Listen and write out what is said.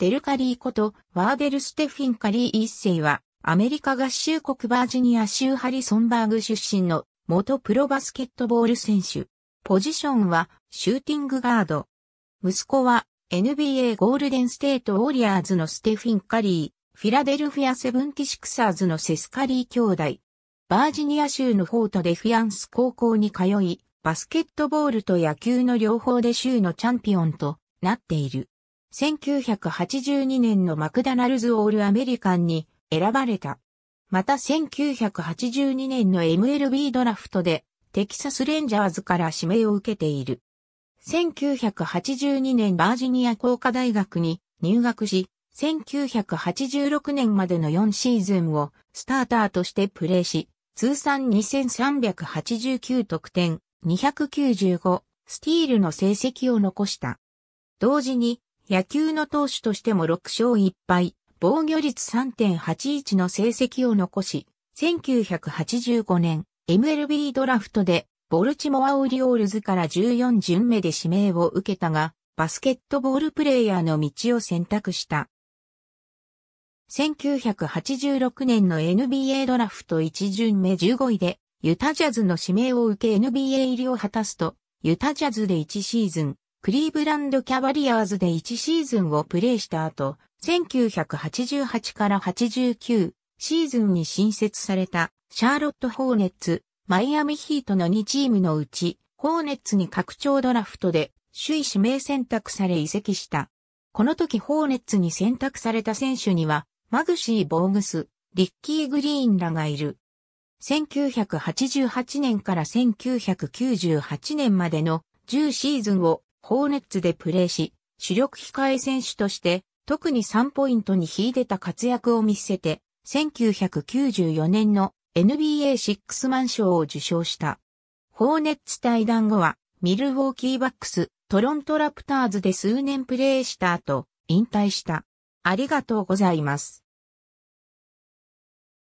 デルカリーことワーデル・ステフィン・カリー一世は、アメリカ合衆国バージニア州ハリソンバーグ出身の元プロバスケットボール選手。ポジションはシューティングガード。息子は NBA ゴールデンステートウォリアーズのステフィン・カリー、フィラデルフィア・セブンティシクサーズのセスカリー兄弟。バージニア州のフォートデフィアンス高校に通い、バスケットボールと野球の両方で州のチャンピオンとなっている。1982年のマクダナルズオールアメリカンに選ばれた。また1982年の MLB ドラフトでテキサスレンジャーズから指名を受けている。1982年バージニア工科大学に入学し、1986年までの4シーズンをスターターとしてプレーし、通算2389得点、295スティールの成績を残した。同時に野球の投手としても6勝1敗、防御率3.81の成績を残し、1985年 MLB ドラフトでボルチモア・オリオールズから14巡目で指名を受けたが、バスケットボールプレイヤーの道を選択した。1986年の NBA ドラフト1巡目15位で、ユタジャズの指名を受け NBA 入りを果たすと、ユタジャズで1シーズン、クリーブランドキャバリアーズで1シーズンをプレーした後、1988から89シーズンに新設されたシャーロット・ホーネッツ、マイアミヒートの2チームのうち、ホーネッツに拡張ドラフトで首位指名選択され移籍した。この時ホーネッツに選択された選手には、マグシー・ボーグス、リッキー・グリーンらがいる。1988年から1998年までの10シーズンをホーネッツでプレーし、主力控え選手として、特に3ポイントに秀でた活躍を見せて、1994年の NBA シックスマン賞を受賞した。ホーネッツ対談後は、ミルウォーキーバックス、トロントラプターズで数年プレーした後、引退した。ありがとうございます。